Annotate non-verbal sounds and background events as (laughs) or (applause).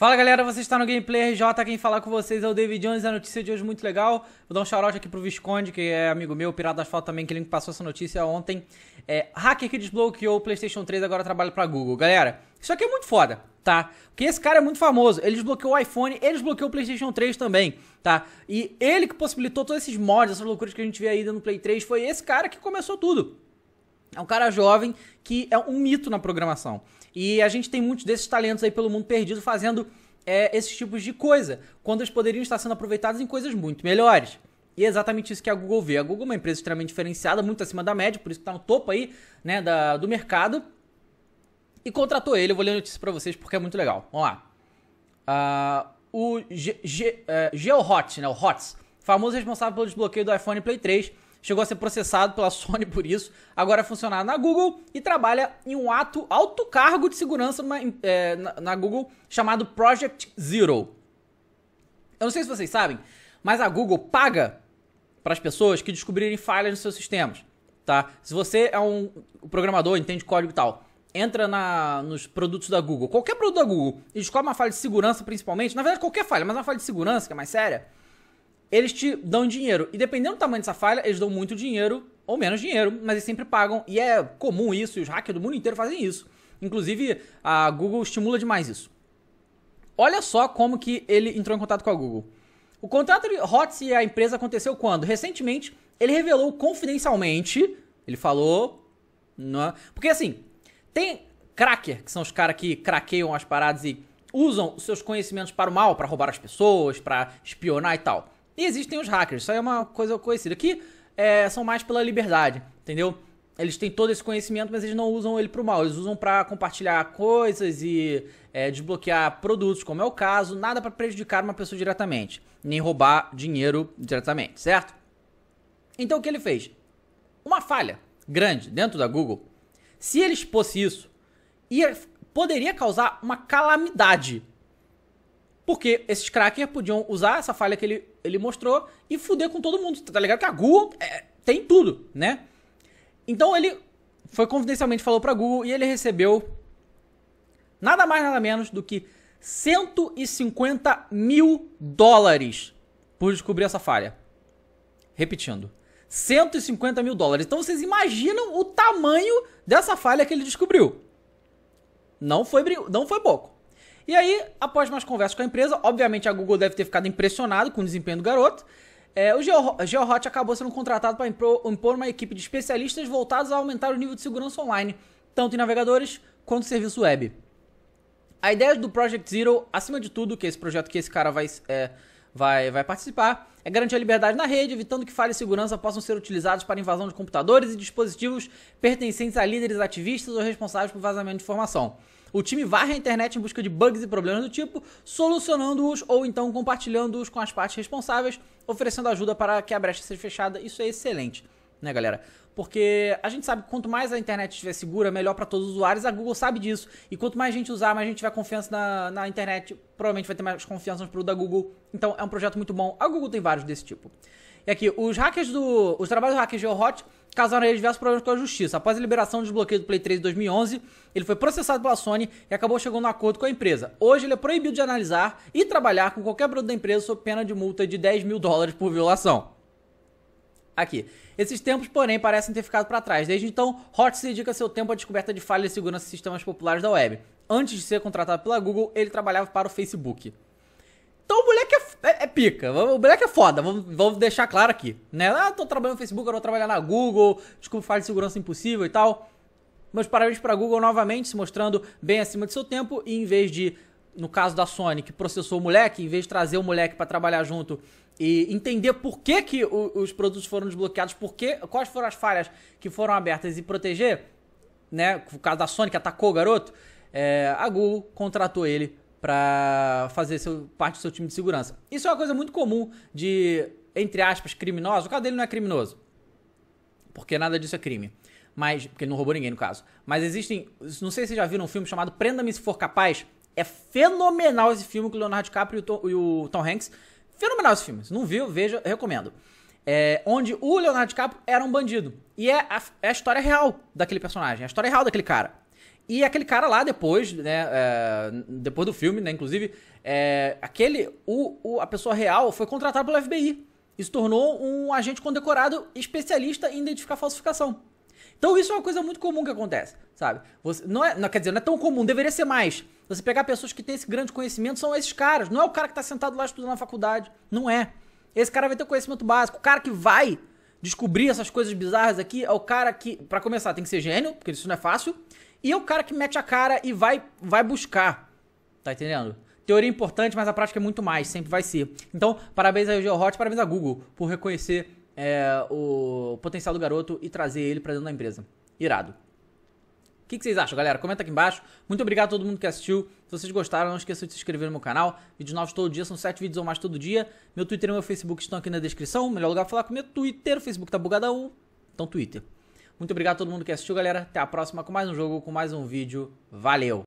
Fala galera, você está no Gameplay RJ, quem fala com vocês é o David Jones, a notícia de hoje é muito legal. Vou dar um shout aqui pro Visconde, que é amigo meu, Pirata das fotos também, que ele me passou essa notícia ontem. É, hacker que desbloqueou o PlayStation 3 agora trabalha pra Google. Galera, isso aqui é muito foda, tá? Porque esse cara é muito famoso, ele desbloqueou o iPhone, ele desbloqueou o PlayStation 3 também, tá? E ele que possibilitou todos esses mods, essas loucuras que a gente vê aí no Play 3, foi esse cara que começou tudo. É um cara jovem que é um mito na programação. E a gente tem muitos desses talentos aí pelo mundo perdido fazendo é, esses tipos de coisa, quando eles poderiam estar sendo aproveitados em coisas muito melhores. E é exatamente isso que a Google vê. A Google é uma empresa extremamente diferenciada, muito acima da média, por isso que está no topo aí né, da, do mercado. E contratou ele, eu vou ler a notícia para vocês porque é muito legal. Vamos lá. Uh, o é, Geohot uh, Geo Hot, né, o Hots, famoso responsável pelo desbloqueio do iPhone Play 3, chegou a ser processado pela (laughs) Sony por isso, agora é funcionário na Google e trabalha em um ato alto cargo de segurança na, é, na, na Google chamado Project Zero. Eu não sei se vocês sabem, mas a Google paga para as pessoas que descobrirem falhas nos seus sistemas, tá? Se você é um programador, entende código e tal, entra na, nos produtos da Google, qualquer produto da Google, e descobre uma falha de segurança principalmente, na verdade qualquer falha, mas uma falha de segurança que é mais séria, eles te dão dinheiro. E dependendo do tamanho dessa falha, eles dão muito dinheiro ou menos dinheiro, mas eles sempre pagam. E é comum isso, e os hackers do mundo inteiro fazem isso. Inclusive, a Google estimula demais isso. Olha só como que ele entrou em contato com a Google. O contrato de Hotz e a empresa aconteceu quando? Recentemente, ele revelou confidencialmente, ele falou, não, né? porque assim, tem cracker, que são os caras que craqueiam as paradas e usam os seus conhecimentos para o mal, para roubar as pessoas, para espionar e tal. E existem os hackers, isso aí é uma coisa conhecida. Que é, são mais pela liberdade, entendeu? Eles têm todo esse conhecimento, mas eles não usam ele pro mal. Eles usam para compartilhar coisas e é, desbloquear produtos, como é o caso. Nada para prejudicar uma pessoa diretamente, nem roubar dinheiro diretamente, certo? Então o que ele fez? Uma falha grande dentro da Google. Se ele expôs isso, ia, poderia causar uma calamidade porque esses crackers podiam usar essa falha que ele ele mostrou e fuder com todo mundo, tá ligado? Que a Google é, tem tudo, né? Então ele foi confidencialmente falou pra Google e ele recebeu nada mais nada menos do que 150 mil dólares por descobrir essa falha. Repetindo. 150 mil dólares. Então vocês imaginam o tamanho dessa falha que ele descobriu. Não foi, não foi pouco. E aí, após mais conversas com a empresa, obviamente a Google deve ter ficado impressionado com o desempenho do garoto. É, o GeoHot acabou sendo contratado para impor uma equipe de especialistas voltados a aumentar o nível de segurança online, tanto em navegadores quanto em serviço web. A ideia do Project Zero, acima de tudo, que é esse projeto que esse cara vai, é, vai, vai participar, é garantir a liberdade na rede, evitando que falhas de segurança possam ser utilizados para invasão de computadores e dispositivos pertencentes a líderes ativistas ou responsáveis por vazamento de informação. O time varre a internet em busca de bugs e problemas do tipo, solucionando-os ou então compartilhando-os com as partes responsáveis, oferecendo ajuda para que a brecha seja fechada. Isso é excelente, né, galera? Porque a gente sabe que quanto mais a internet estiver segura, melhor para todos os usuários. A Google sabe disso. E quanto mais gente usar, mais gente tiver confiança na, na internet, provavelmente vai ter mais confiança no produto da Google. Então é um projeto muito bom. A Google tem vários desse tipo. E aqui, os hackers do. Os trabalhos do hacker GeoHot causaram ele diversos problemas com a justiça. Após a liberação do desbloqueio do Play 3 em 2011, ele foi processado pela Sony e acabou chegando a um acordo com a empresa. Hoje ele é proibido de analisar e trabalhar com qualquer produto da empresa sob pena de multa de 10 mil dólares por violação. Aqui. Esses tempos, porém, parecem ter ficado para trás. Desde então, Hot se dedica seu tempo à descoberta de falhas de segurança em sistemas populares da web. Antes de ser contratado pela Google, ele trabalhava para o Facebook. Então o moleque é pica. O moleque é foda, vamos, vamos deixar claro aqui. Né? Ah, tô trabalhando no Facebook, eu vou trabalhar na Google, desculpa, falha de segurança impossível e tal. Meus parabéns para a Google novamente, se mostrando bem acima de seu tempo, e em vez de, no caso da Sony, que processou o moleque, em vez de trazer o moleque para trabalhar junto e entender por que, que os produtos foram desbloqueados, por que, quais foram as falhas que foram abertas e proteger, né? O caso da Sony que atacou o garoto, é, a Google contratou ele para fazer seu, parte do seu time de segurança. Isso é uma coisa muito comum de, entre aspas, criminosos. O caso dele não é criminoso, porque nada disso é crime. Mas, porque ele não roubou ninguém, no caso. Mas existem, não sei se vocês já viram um filme chamado Prenda-me Se For Capaz. É fenomenal esse filme com o Leonardo DiCaprio e o Tom, e o Tom Hanks. Fenomenal esse filme. Se não viu, veja, recomendo. É, onde o Leonardo DiCaprio era um bandido. E é a, é a, história real daquele personagem, é a história real daquele cara. E aquele cara lá depois, né? É, depois do filme, né? Inclusive, é, aquele. O, o, a pessoa real foi contratada pelo FBI. E se tornou um agente condecorado especialista em identificar falsificação. Então isso é uma coisa muito comum que acontece, sabe? Você, não é, não, quer dizer, não é tão comum, deveria ser mais. Você pegar pessoas que têm esse grande conhecimento são esses caras. Não é o cara que está sentado lá estudando na faculdade. Não é. Esse cara vai ter conhecimento básico. O cara que vai descobrir essas coisas bizarras aqui é o cara que, para começar, tem que ser gênio, porque isso não é fácil, e é o cara que mete a cara e vai, vai buscar. Tá entendendo? Teoria é importante, mas a prática é muito mais, sempre vai ser. Então, parabéns ao GeoHot, parabéns a Google por reconhecer é, o potencial do garoto e trazer ele para dentro da empresa. Irado que, que vocês acham, galera? Comenta aqui embaixo. Muito obrigado a todo mundo que assistiu. Se vocês gostaram, não esqueçam de se inscrever no meu canal. Vídeos novos todo dia, são 7 vídeos ou mais todo dia. Meu Twitter e meu Facebook estão aqui na descrição. Melhor lugar pra falar com meu Twitter. O Facebook tá bugada um. Então, Twitter. Muito obrigado a todo mundo que assistiu, galera. Até a próxima com mais um jogo, com mais um vídeo. Valeu!